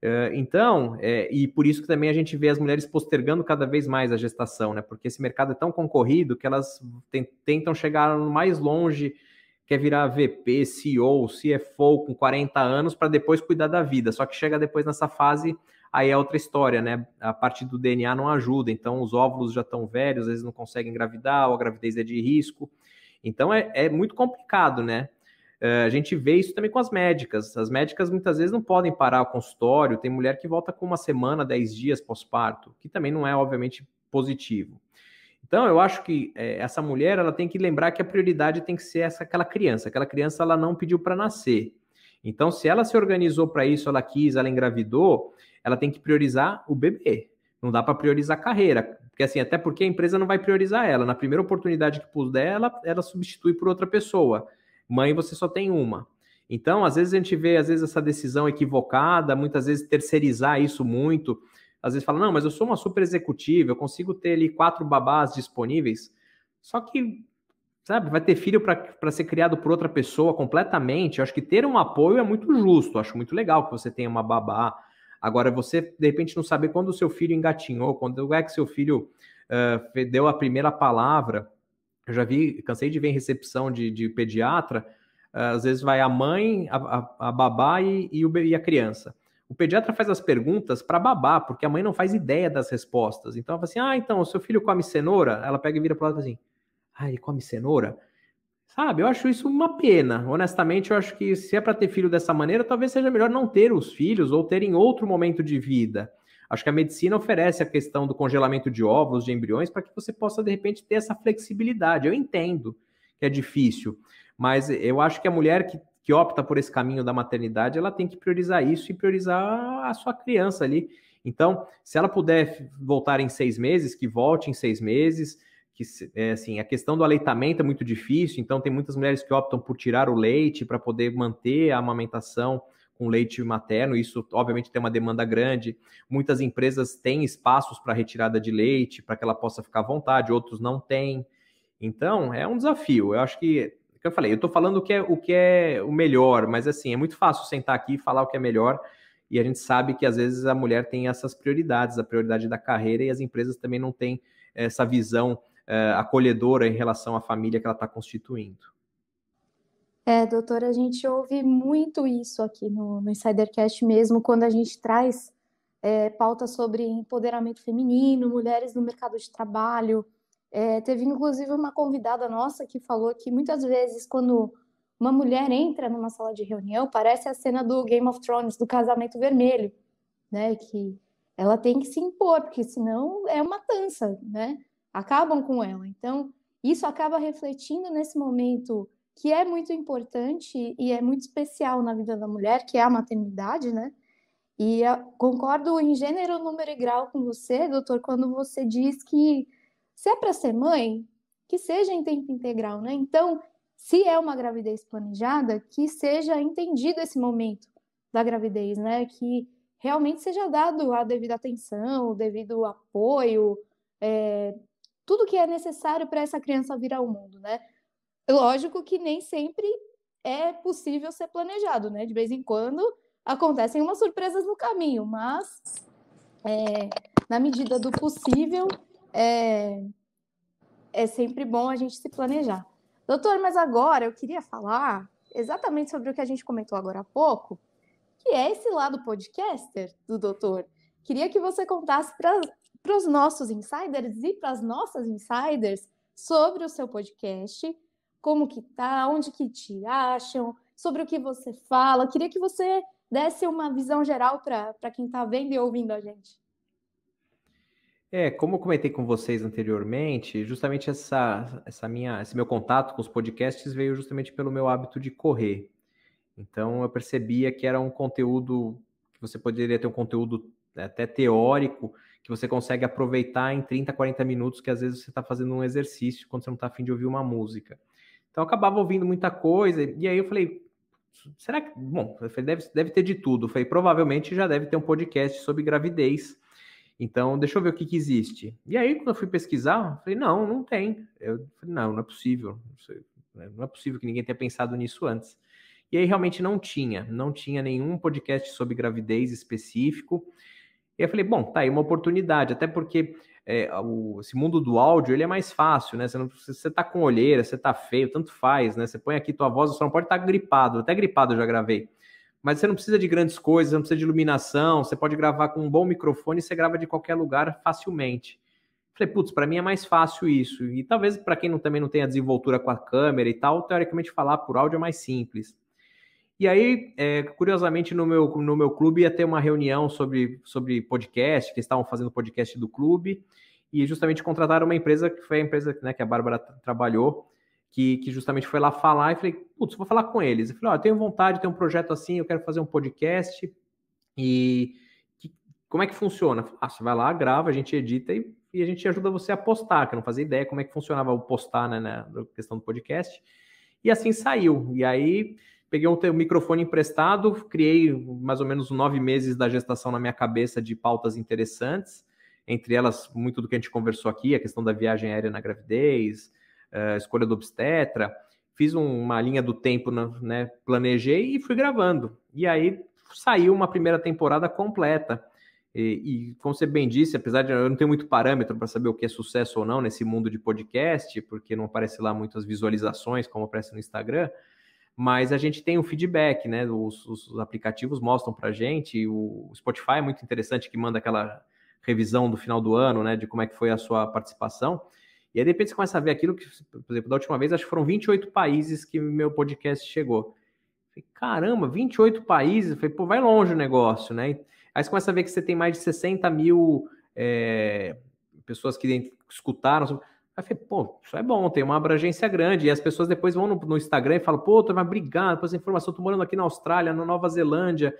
É, então, é, e por isso que também a gente vê as mulheres postergando cada vez mais a gestação, né? Porque esse mercado é tão concorrido que elas tentam chegar mais longe quer virar VP, CEO, CFO com 40 anos para depois cuidar da vida. Só que chega depois nessa fase, aí é outra história, né? A parte do DNA não ajuda, então os óvulos já estão velhos, às vezes não conseguem engravidar, ou a gravidez é de risco. Então é, é muito complicado, né? É, a gente vê isso também com as médicas. As médicas muitas vezes não podem parar o consultório. Tem mulher que volta com uma semana, dez dias pós-parto, que também não é, obviamente, positivo. Então, eu acho que é, essa mulher ela tem que lembrar que a prioridade tem que ser essa aquela criança. Aquela criança ela não pediu para nascer. Então, se ela se organizou para isso, ela quis, ela engravidou, ela tem que priorizar o bebê. Não dá para priorizar a carreira, porque assim, até porque a empresa não vai priorizar ela. Na primeira oportunidade que puder, ela, ela substitui por outra pessoa. Mãe, você só tem uma. Então, às vezes a gente vê às vezes essa decisão equivocada, muitas vezes terceirizar isso muito às vezes fala, não, mas eu sou uma super executiva, eu consigo ter ali quatro babás disponíveis. Só que, sabe, vai ter filho para ser criado por outra pessoa completamente. Eu acho que ter um apoio é muito justo, eu acho muito legal que você tenha uma babá. Agora, você, de repente, não saber quando o seu filho engatinhou, quando é que seu filho uh, deu a primeira palavra. Eu já vi, cansei de ver em recepção de, de pediatra, eh, às vezes vai a mãe, a, a, a babá e, e, o, e a criança. O pediatra faz as perguntas para babar, porque a mãe não faz ideia das respostas. Então ela fala assim: ah, então, o seu filho come cenoura? Ela pega e vira para ela e fala assim: ah, ele come cenoura? Sabe, eu acho isso uma pena. Honestamente, eu acho que se é para ter filho dessa maneira, talvez seja melhor não ter os filhos ou ter em outro momento de vida. Acho que a medicina oferece a questão do congelamento de óvulos, de embriões, para que você possa, de repente, ter essa flexibilidade. Eu entendo que é difícil, mas eu acho que a mulher que que opta por esse caminho da maternidade, ela tem que priorizar isso e priorizar a sua criança ali. Então, se ela puder voltar em seis meses, que volte em seis meses, que é, assim, a questão do aleitamento é muito difícil, então tem muitas mulheres que optam por tirar o leite para poder manter a amamentação com leite materno, isso obviamente tem uma demanda grande. Muitas empresas têm espaços para retirada de leite, para que ela possa ficar à vontade, outros não têm. Então, é um desafio. Eu acho que eu falei, eu estou falando o que, é, o que é o melhor, mas assim, é muito fácil sentar aqui e falar o que é melhor, e a gente sabe que às vezes a mulher tem essas prioridades, a prioridade da carreira, e as empresas também não têm essa visão é, acolhedora em relação à família que ela está constituindo. É, doutora, a gente ouve muito isso aqui no, no Insidercast mesmo, quando a gente traz é, eh, pautas sobre empoderamento feminino, mulheres no mercado de trabalho, é, teve inclusive uma convidada nossa que falou que muitas vezes quando uma mulher entra numa sala de reunião, parece a cena do Game of Thrones, do casamento vermelho, né? Que ela tem que se impor, porque senão é uma dança, né? Acabam com ela. Então, isso acaba refletindo nesse momento que é muito importante e é muito especial na vida da mulher, que é a maternidade, né? E concordo em gênero, número e grau com você, doutor, quando você diz que se é para ser mãe, que seja em tempo integral, né? Então, se é uma gravidez planejada, que seja entendido esse momento da gravidez, né? Que realmente seja dado a devida atenção, o devido apoio, é, tudo que é necessário para essa criança vir ao mundo, né? Lógico que nem sempre é possível ser planejado, né? De vez em quando acontecem umas surpresas no caminho, mas é, na medida do possível, é, é sempre bom a gente se planejar. Doutor, mas agora eu queria falar exatamente sobre o que a gente comentou agora há pouco, que é esse lado podcaster do doutor. Queria que você contasse para os nossos insiders e para as nossas insiders sobre o seu podcast, como que tá, onde que te acham, sobre o que você fala. Queria que você desse uma visão geral para quem está vendo e ouvindo a gente. É, como eu comentei com vocês anteriormente, justamente essa, essa minha, esse meu contato com os podcasts veio justamente pelo meu hábito de correr. Então eu percebia que era um conteúdo que você poderia ter um conteúdo né, até teórico que você consegue aproveitar em 30, 40 minutos, que às vezes você está fazendo um exercício quando você não está afim de ouvir uma música. Então eu acabava ouvindo muita coisa, e aí eu falei, será que. Bom, falei, deve, deve ter de tudo. Eu falei, provavelmente já deve ter um podcast sobre gravidez então, deixa eu ver o que, que existe. E aí, quando eu fui pesquisar, eu falei, não, não tem. Eu falei, não, não é possível. É, né, não é possível que ninguém tenha pensado nisso antes. E aí, realmente, não tinha. Não tinha nenhum podcast sobre gravidez específico. E eu falei, bom, tá aí uma oportunidade, até porque é, o, esse mundo do áudio, ele é mais fácil, né? Você, não, você tá com olheira, você tá feio, tanto faz, né? Você põe aqui tua voz, você não pode estar tá gripado. Até gripado eu já gravei mas você não precisa de grandes coisas, não precisa de iluminação, você pode gravar com um bom microfone e você grava de qualquer lugar facilmente. Falei, putz, para mim é mais fácil isso. E talvez para quem não, também não tem a desenvoltura com a câmera e tal, teoricamente falar por áudio é mais simples. E aí, é, curiosamente, no meu, no meu clube ia ter uma reunião sobre, sobre podcast, que estavam fazendo podcast do clube, e justamente contrataram uma empresa que foi a empresa né, que a Bárbara trabalhou, que, que justamente foi lá falar e falei, putz, vou falar com eles. Eu falei, ó, oh, eu tenho vontade, tenho um projeto assim, eu quero fazer um podcast e que, como é que funciona? Falei, ah, você vai lá, grava, a gente edita e, e a gente ajuda você a postar, que eu não fazia ideia como é que funcionava o postar, né, na questão do podcast. E assim saiu. E aí peguei um microfone emprestado, criei mais ou menos nove meses da gestação na minha cabeça de pautas interessantes, entre elas muito do que a gente conversou aqui, a questão da viagem aérea na gravidez, uh, escolha do obstetra, fiz uma linha do tempo, né, né, planejei e fui gravando. E aí saiu uma primeira temporada completa. E, e, como você bem disse, apesar de eu não ter muito parâmetro para saber o que é sucesso ou não nesse mundo de podcast, porque não aparece lá muitas visualizações como aparece no Instagram, mas a gente tem o um feedback, né? Os, os aplicativos mostram para gente. O Spotify é muito interessante que manda aquela revisão do final do ano, né? De como é que foi a sua participação. E aí, de repente, você começa a ver aquilo que, por exemplo, da última vez, acho que foram 28 países que meu podcast chegou. Falei, caramba, 28 países? Falei, pô, vai longe o negócio, né? Aí você começa a ver que você tem mais de 60 mil é, pessoas que escutaram. Aí falei, pô, isso é bom, tem uma abrangência grande. E as pessoas depois vão no, no Instagram e falam, pô, tô vai obrigado por essa informação, eu tô morando aqui na Austrália, na Nova Zelândia,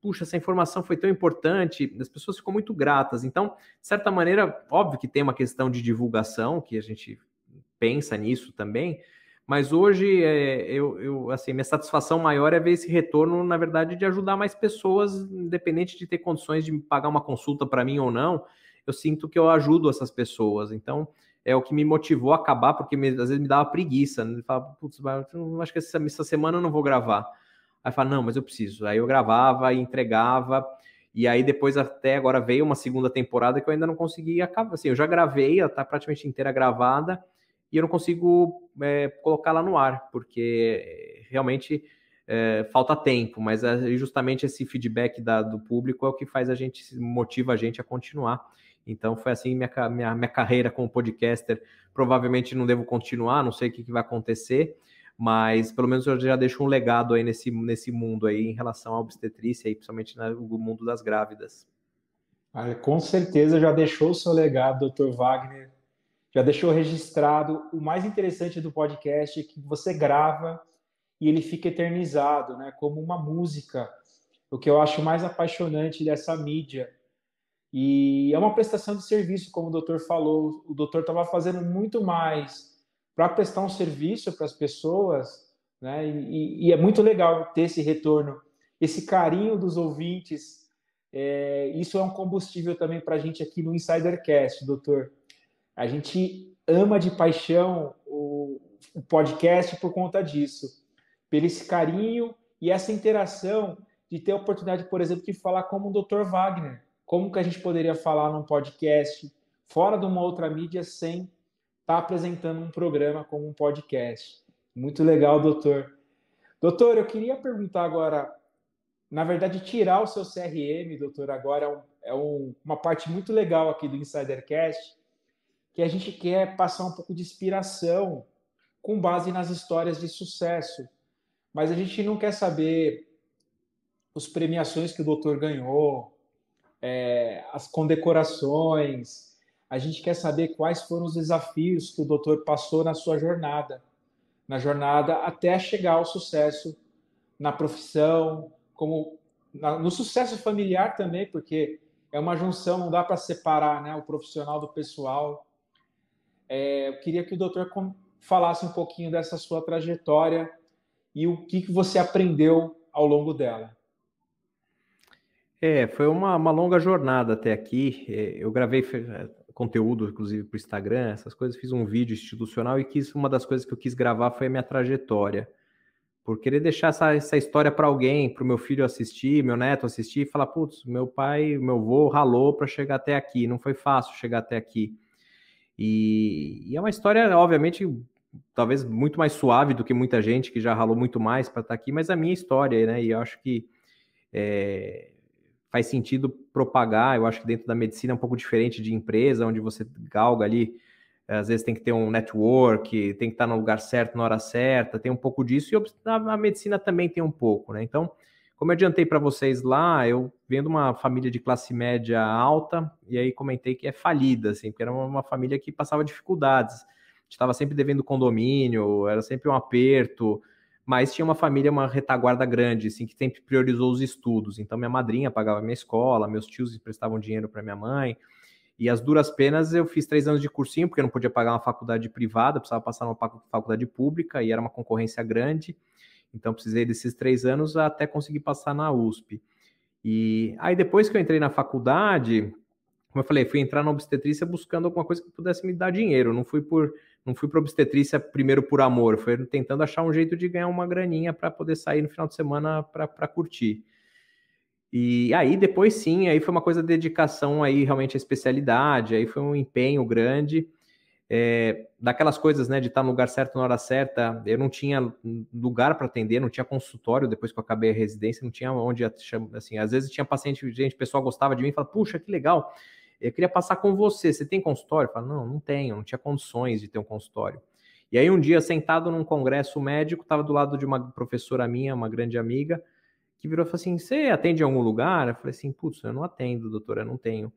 puxa, essa informação foi tão importante, as pessoas ficam muito gratas. Então, de certa maneira, óbvio que tem uma questão de divulgação, que a gente pensa nisso também, mas hoje é, eu, eu, assim, minha satisfação maior é ver esse retorno, na verdade, de ajudar mais pessoas, independente de ter condições de pagar uma consulta para mim ou não. Eu sinto que eu ajudo essas pessoas. Então, é o que me motivou a acabar, porque me, às vezes me dava preguiça. Né? Eu falava, putz, acho que essa, essa semana eu não vou gravar. Aí fala, não, mas eu preciso. Aí eu gravava e entregava. E aí depois até agora veio uma segunda temporada que eu ainda não consegui acabar. Assim, eu já gravei, ela tá praticamente inteira gravada e eu não consigo é, colocá no ar, porque eh, realmente é, falta tempo, mas é justamente esse feedback da, do público é o que faz a gente, motiva a gente a continuar. Então foi assim minha, minha, minha carreira como podcaster. Provavelmente não devo continuar, não sei o que, que vai acontecer, mas pelo menos eu já deixo um legado aí nesse, nesse mundo aí em relação à obstetrícia e principalmente no mundo das grávidas. Ah, com certeza já deixou o seu legado, doutor Wagner. Já deixou registrado. O mais interessante do podcast é que você grava e ele fica eternizado, né? Como uma música. O que eu acho mais apaixonante dessa mídia. E é uma prestação de serviço, como o doutor falou. O doutor estava fazendo muito mais para prestar um serviço para as pessoas, né? E, e, é muito legal ter esse retorno, esse carinho dos ouvintes. É, isso é um combustível também para a gente aqui no Insidercast, doutor. A gente ama de paixão o, o podcast por conta disso, pelo esse carinho e essa interação de ter a oportunidade, por exemplo, de falar como o doutor Wagner. Como que a gente poderia falar num podcast fora de uma outra mídia sem está apresentando um programa como um podcast. Muito legal, doutor. Doutor, eu queria perguntar agora, na verdade, tirar o seu CRM, doutor, agora é, um, é um, uma parte muito legal aqui do Insidercast, que a gente quer passar um pouco de inspiração com base nas histórias de sucesso. Mas a gente não quer saber as premiações que o doutor ganhou, é, as condecorações, a gente quer saber quais foram os desafios que o doutor passou na sua jornada, na jornada até chegar ao sucesso na profissão, como na, no sucesso familiar também, porque é uma junção, não dá para separar né, o profissional do pessoal. É, eu queria que o doutor falasse um pouquinho dessa sua trajetória e o que, que você aprendeu ao longo dela. É, foi uma, uma longa jornada até aqui. É, eu gravei conteúdo, inclusive, para o Instagram, essas coisas. Fiz um vídeo institucional e quis, uma das coisas que eu quis gravar foi a minha trajetória. Por querer deixar essa, essa história para alguém, para o meu filho assistir, meu neto assistir e falar: putz, meu pai, meu avô ralou para chegar até aqui, não foi fácil chegar até aqui. E, e, é uma história, obviamente, talvez muito mais suave do que muita gente que já ralou muito mais para estar tá aqui, mas é a minha história, né? E eu acho que. É faz sentido propagar. Eu acho que dentro da medicina é um pouco diferente de empresa, onde você galga ali, eh, às vezes tem que ter um network, tem que estar no lugar certo, na hora certa, tem um pouco disso, e a medicina também tem um pouco, né? Então, como eu adiantei para vocês lá, eu vendo uma família de classe média alta, e aí comentei que é falida, assim, porque era uma família que passava dificuldades. A gente estava sempre devendo condomínio, era sempre um aperto, mas tinha uma família, uma retaguarda grande, assim, que sempre priorizou os estudos. Então, minha madrinha pagava minha escola, meus tios emprestavam dinheiro para minha mãe. E as duras penas, eu fiz três anos de cursinho, porque eu não podia pagar uma faculdade privada, precisava passar numa faculdade pública, e era uma concorrência grande. Então, precisei desses três anos até conseguir passar na USP. E aí, depois que eu entrei na faculdade, como eu falei, fui entrar na obstetrícia buscando alguma coisa que pudesse me dar dinheiro. Não fui por não fui para obstetrícia primeiro por amor, foi tentando achar um jeito de ganhar uma graninha para poder sair no final de semana para curtir. E aí depois sim, aí foi uma coisa de dedicação aí realmente à especialidade, aí foi um empenho grande. É, daquelas coisas, né, de estar tá no lugar certo na hora certa, eu não tinha lugar para atender, não tinha consultório depois que eu acabei a residência, não tinha onde, assim, às vezes tinha paciente, gente, o pessoal gostava de mim, e falava, puxa, que legal, eu queria passar com você. Você tem consultório? Fala, não, não tenho, não tinha condições de ter um consultório. E aí, um dia, sentado num congresso médico, estava do lado de uma professora minha, uma grande amiga, que virou e falou assim: Você atende em algum lugar? Eu falei assim: Putz, eu não atendo, doutora, eu não tenho.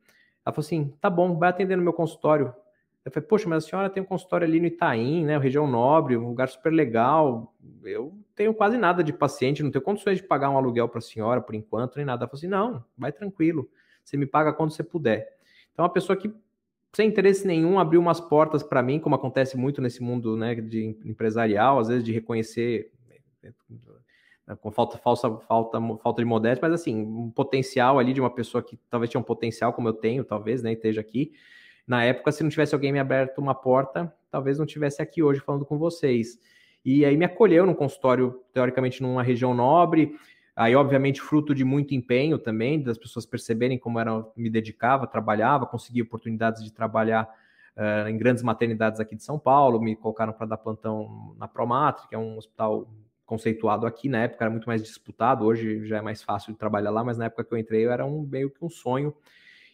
Ela falou assim: Tá bom, vai atender no meu consultório. Eu falei: Poxa, mas a senhora tem um consultório ali no Itaim, né? Região Nobre, um lugar super legal. Eu tenho quase nada de paciente, não tenho condições de pagar um aluguel para a senhora por enquanto, nem nada. Ela falou assim: Não, vai tranquilo. Você me paga quando você puder. Então, uma pessoa que, sem interesse nenhum, abriu umas portas para mim, como acontece muito nesse mundo né, de empresarial, às vezes de reconhecer né, com falta, falsa, falta, falta de modéstia, mas assim, um potencial ali de uma pessoa que talvez tinha um potencial, como eu tenho, talvez, né, esteja aqui. Na época, se não tivesse alguém me aberto uma porta, talvez não tivesse aqui hoje falando com vocês. E aí me acolheu num consultório, teoricamente, numa região nobre, Aí, obviamente, fruto de muito empenho também, das pessoas perceberem como era, me dedicava, trabalhava, consegui oportunidades de trabalhar uh, em grandes maternidades aqui de São Paulo, me colocaram para dar plantão na Promatri, que é um hospital conceituado aqui, na época era muito mais disputado, hoje já é mais fácil de trabalhar lá, mas na época que eu entrei era um, meio que um sonho.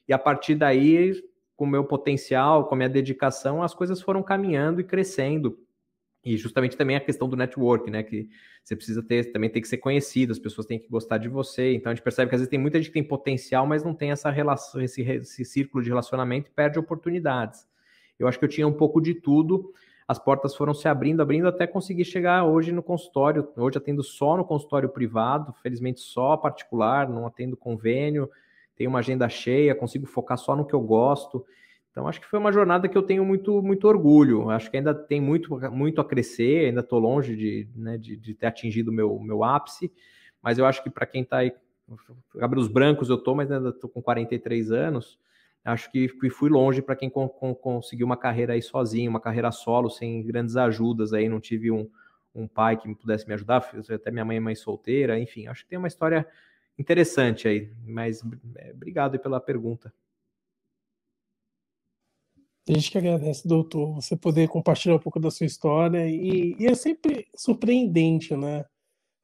E a partir daí, com o meu potencial, com a minha dedicação, as coisas foram caminhando e crescendo. E justamente também a questão do network, né? Que você precisa ter, também tem que ser conhecido, as pessoas têm que gostar de você. Então a gente percebe que às vezes tem muita gente que tem potencial, mas não tem essa relação, esse, esse círculo de relacionamento e perde oportunidades. Eu acho que eu tinha um pouco de tudo. As portas foram se abrindo, abrindo até conseguir chegar hoje no consultório. Hoje atendo só no consultório privado, felizmente só particular, não atendo convênio, tenho uma agenda cheia, consigo focar só no que eu gosto. Então, acho que foi uma jornada que eu tenho muito, muito orgulho. Acho que ainda tem muito, muito a crescer, ainda estou longe de, né, de, de, ter atingido o meu, meu ápice, mas eu acho que para quem está aí, cabelos brancos eu estou, mas ainda estou com 43 anos, acho que, fui longe para quem conseguiu uma carreira aí sozinho, uma carreira solo, sem grandes ajudas aí, não tive um, um pai que pudesse me ajudar, até minha mãe é mãe solteira, enfim, acho que tem uma história interessante aí, mas é, obrigado aí pela pergunta. A gente que agradece, doutor, você poder compartilhar um pouco da sua história e, e é sempre surpreendente, né?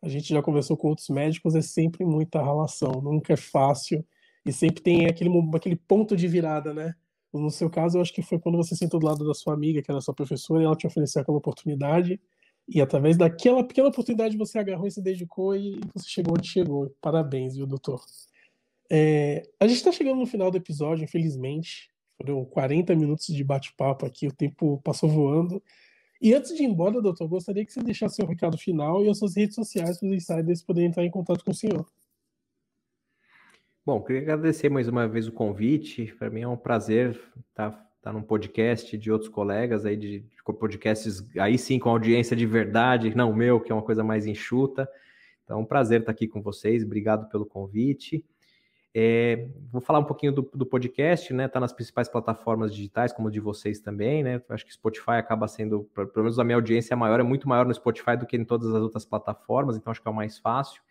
A gente já conversou com outros médicos, é sempre muita relação, nunca é fácil e sempre tem aquele, aquele ponto de virada, né? No seu caso, eu acho que foi quando você sentou do lado da sua amiga, que era sua professora, e ela te ofereceu aquela oportunidade. E através daquela pequena oportunidade você agarrou e se dedicou e você chegou onde chegou. Parabéns, viu, doutor? É, a gente está chegando no final do episódio, infelizmente. Foram 40 minutos de bate-papo aqui, o tempo passou voando. E antes de ir embora, doutor, gostaria que você deixasse seu recado final e as suas redes sociais para os insiders poderem entrar em contato com o senhor. Bom, queria agradecer mais uma vez o convite. Para mim é um prazer estar, tá, estar tá num podcast de outros colegas aí, de, de podcasts aí sim com audiência de verdade, não o meu, que é uma coisa mais enxuta. Então, é um prazer estar aqui com vocês. Obrigado pelo convite. É, vou falar um pouquinho do, do, podcast, né? Tá nas principais plataformas digitais, como a de vocês também, né? Acho que Spotify acaba sendo, pelo menos a minha audiência é maior, é muito maior no Spotify do que em todas as outras plataformas, então acho que é o mais fácil.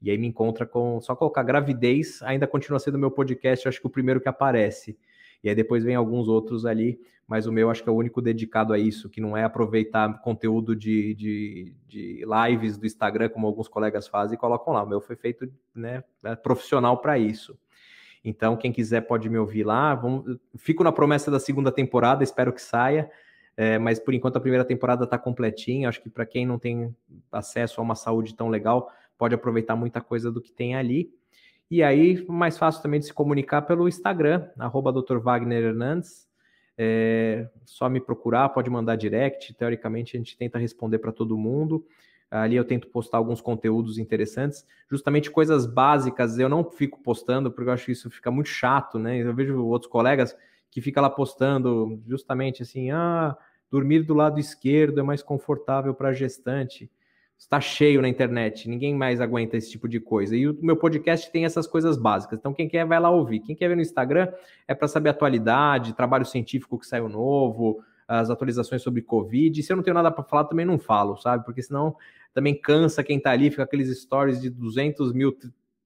E aí me encontra com só colocar gravidez, ainda continua sendo meu podcast, acho que o primeiro que aparece. E aí depois vem alguns outros ali mas o meu acho que é o único dedicado a isso, que não é aproveitar conteúdo de, de, de lives do Instagram, como alguns colegas fazem, e colocam lá. O meu foi feito né, é profissional para isso. Então, quem quiser pode me ouvir lá. Vamos... Fico na promessa da segunda temporada, espero que saia. É, mas por enquanto a primeira temporada está completinha. Acho que para quem não tem acesso a uma saúde tão legal, pode aproveitar muita coisa do que tem ali. E aí, mais fácil também de se comunicar pelo Instagram, arroba Dr. Wagner Hernandes, é só me procurar, pode mandar direct. Teoricamente, a gente tenta responder para todo mundo. Ali eu tento postar alguns conteúdos interessantes, justamente coisas básicas. Eu não fico postando, porque eu acho que isso fica muito chato, né? Eu vejo outros colegas que fica lá postando justamente assim: ah, dormir do lado esquerdo é mais confortável para gestante está cheio na internet, ninguém mais aguenta esse tipo de coisa. E o meu podcast tem essas coisas básicas. Então, quem quer, vai lá ouvir. Quem quer ver no Instagram é para saber atualidade, trabalho científico que saiu novo, as atualizações sobre Covid. E se eu não tenho nada para falar, também não falo, sabe? Porque senão também cansa quem está ali, fica aqueles stories de 200 mil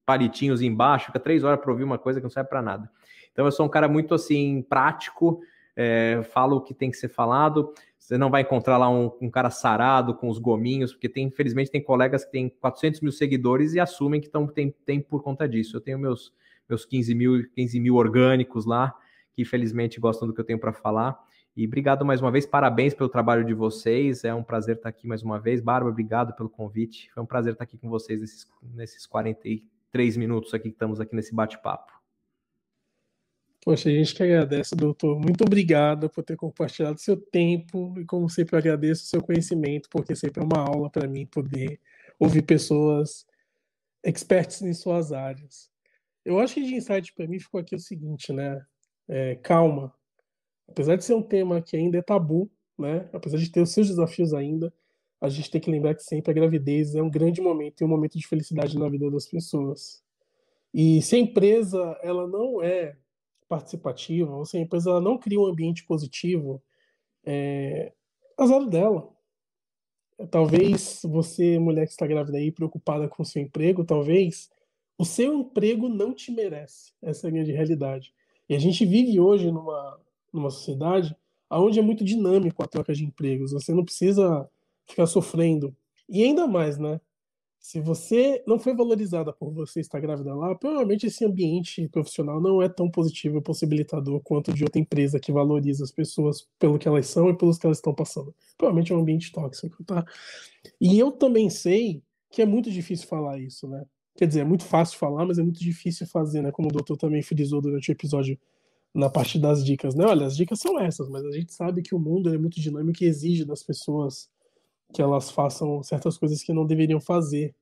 palitinhos embaixo, fica três horas para ouvir uma coisa que não serve para nada. Então, eu sou um cara muito assim, prático é, fala o que tem que ser falado. Você não vai encontrar lá um, um cara sarado com os gominhos, porque tem, infelizmente, tem colegas que têm 400 mil seguidores e assumem que estão tem, tem por conta disso. Eu tenho meus, meus 15 mil, 15 mil orgânicos lá, que infelizmente gostam do que eu tenho para falar. E obrigado mais uma vez, parabéns pelo trabalho de vocês. É um prazer estar tá aqui mais uma vez. Bárbara, obrigado pelo convite. Foi um prazer estar tá aqui com vocês nesses, nesses 43 minutos aqui que estamos aqui nesse bate-papo. Poxa, a gente que agradece, doutor. Muito obrigado por ter compartilhado seu tempo e, como sempre, agradeço o seu conhecimento, porque sempre é uma aula para mim poder ouvir pessoas expertas em suas áreas. Eu acho que de insight para mim ficou aqui o seguinte, né? É, calma. Apesar de ser um tema que ainda é tabu, né? Apesar de ter os seus desafios ainda, a gente tem que lembrar que sempre a gravidez é um grande momento e um momento de felicidade na vida das pessoas. E se a empresa ela não é participativa, ou seja, a empresa ela não cria um ambiente positivo, é azar dela. Talvez você, mulher que está grávida aí, preocupada com o seu emprego, talvez o seu emprego não te merece. Essa é a realidade. E a gente vive hoje numa, numa sociedade onde é muito dinâmico a troca de empregos. Você não precisa ficar sofrendo. E ainda mais, né? Se você não foi valorizada por você estar grávida lá, provavelmente esse ambiente profissional não é tão positivo e possibilitador quanto de outra empresa que valoriza as pessoas pelo que elas são e pelos que elas estão passando. Provavelmente é um ambiente tóxico, tá? E eu também sei que é muito difícil falar isso, né? Quer dizer, é muito fácil falar, mas é muito difícil fazer, né? Como o doutor também frisou durante o episódio na parte das dicas, né? Olha, as dicas são essas, mas a gente sabe que o mundo é muito dinâmico e exige das pessoas que elas façam certas coisas que não deveriam fazer.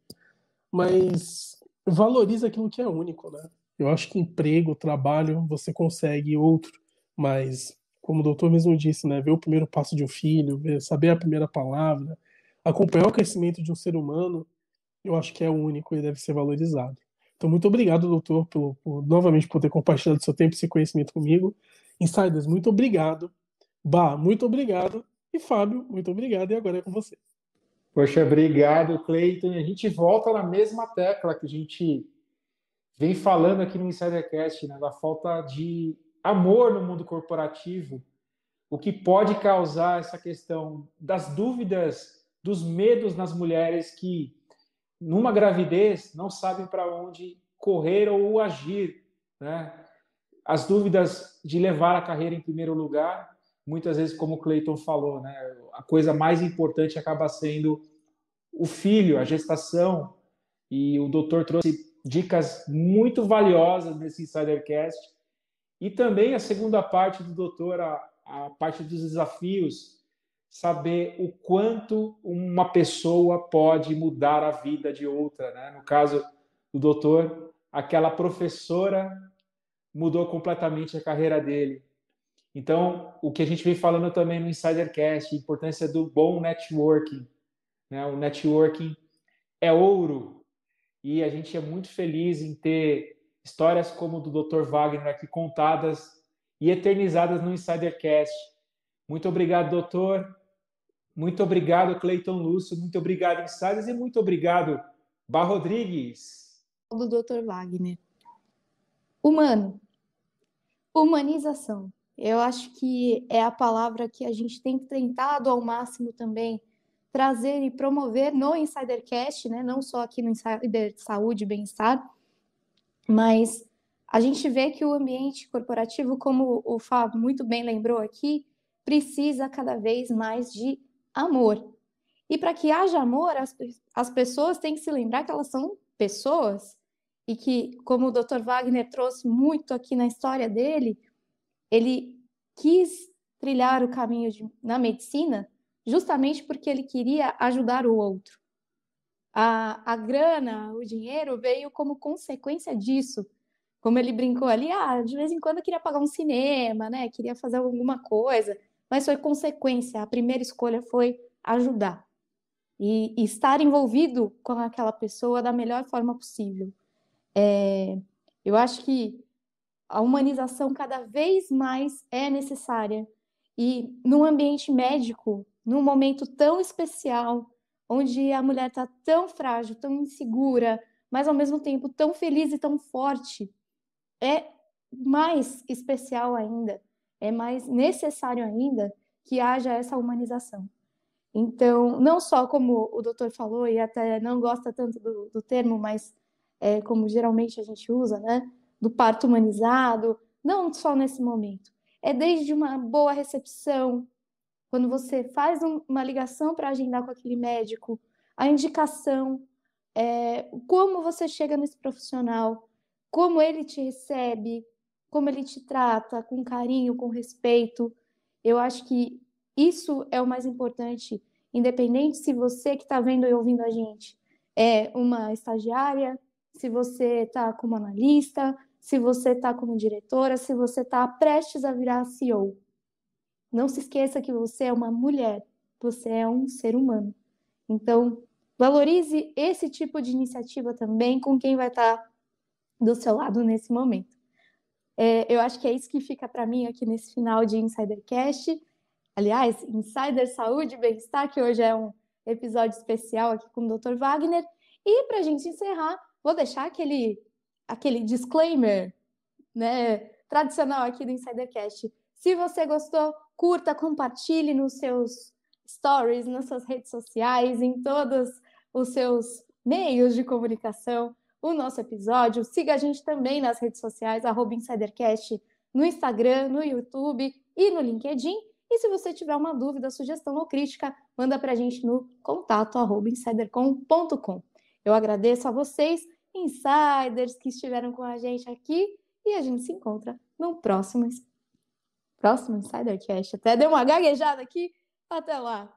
Mas valoriza aquilo que é único, né? Eu acho que emprego, trabalho, você consegue outro, mas como o doutor mesmo disse, né, ver o primeiro passo de um filho, ver, saber a primeira palavra, acompanhar o crescimento de um ser humano, eu acho que é único e deve ser valorizado. Então, muito obrigado, doutor, por novamente por ter compartilhado seu tempo e seu conhecimento comigo. Insiders, muito obrigado. Bah, muito obrigado. E Fábio, muito obrigado. E agora é com você. Poxa, obrigado, Cleiton. A gente volta na mesma tecla que a gente vem falando aqui no Insidercast, né, da falta de amor no mundo corporativo, o que pode causar essa questão das dúvidas, dos medos nas mulheres que, numa gravidez, não sabem para onde correr ou agir, né? As dúvidas de levar a carreira em primeiro lugar muitas vezes, como o Cleiton falou, né, a coisa mais importante acaba sendo o filho, a gestação. E o doutor trouxe dicas muito valiosas nesse Insidercast. E também a segunda parte do doutor, a, a parte dos desafios, saber o quanto uma pessoa pode mudar a vida de outra. Né? No caso do doutor, aquela professora mudou completamente a carreira dele. Então, o que a gente vem falando também no Insidercast, a importância do bom networking. Né? O networking é ouro e a gente é muito feliz em ter histórias como do Dr. Wagner aqui contadas e eternizadas no Insidercast. Muito obrigado, doutor. Muito obrigado, Cleiton Lúcio. Muito obrigado, Insiders. E muito obrigado, Bar Rodrigues. Do Dr. Wagner. Humano. Humanização. Eu acho que é a palavra que a gente tem tentado ao máximo também trazer e promover no Insidercast, né? não só aqui no Insider Saúde e Bem-Estar, mas a gente vê que o ambiente corporativo, como o Fábio muito bem lembrou aqui, precisa cada vez mais de amor. E para que haja amor, as, as pessoas têm que se lembrar que elas são pessoas e que, como o Dr. Wagner trouxe muito aqui na história dele, ele quis trilhar o caminho de, na medicina justamente porque ele queria ajudar o outro. A, a grana, o dinheiro veio como consequência disso. Como ele brincou ali, ah, de vez em quando eu queria pagar um cinema, né? Queria fazer alguma coisa, mas foi consequência. A primeira escolha foi ajudar e, e estar envolvido com aquela pessoa da melhor forma possível. É, eu acho que a humanização cada vez mais é necessária. E num ambiente médico, num momento tão especial, onde a mulher está tão frágil, tão insegura, mas ao mesmo tempo tão feliz e tão forte, é mais especial ainda, é mais necessário ainda que haja essa humanização. Então, não só como o doutor falou, e até não gosta tanto do, do termo, mas é, como geralmente a gente usa, né? do parto humanizado, não só nesse momento. É desde uma boa recepção, quando você faz um, uma ligação para agendar com aquele médico, a indicação, é, como você chega nesse profissional, como ele te recebe, como ele te trata, com carinho, com respeito. Eu acho que isso é o mais importante, independente se você que está vendo e ouvindo a gente é uma estagiária, se você está como analista, se você está como diretora, se você está prestes a virar CEO. Não se esqueça que você é uma mulher, você é um ser humano. Então, valorize esse tipo de iniciativa também com quem vai estar tá do seu lado nesse momento. É, eu acho que é isso que fica para mim aqui nesse final de Insidercast. Aliás, Insider Saúde e Bem-Estar, que hoje é um episódio especial aqui com o Dr. Wagner. E para a gente encerrar, Vou deixar aquele, aquele disclaimer né, tradicional aqui do Insidercast. Se você gostou, curta, compartilhe nos seus stories, nas suas redes sociais, em todos os seus meios de comunicação, o nosso episódio. Siga a gente também nas redes sociais, arroba Insidercast, no Instagram, no YouTube e no LinkedIn. E se você tiver uma dúvida, sugestão ou crítica, manda para a gente no contato arroba insidercom.com. Eu agradeço a vocês insiders que estiveram com a gente aqui e a gente se encontra no próximo, próximo Insidercast. Até deu uma gaguejada aqui. Até lá!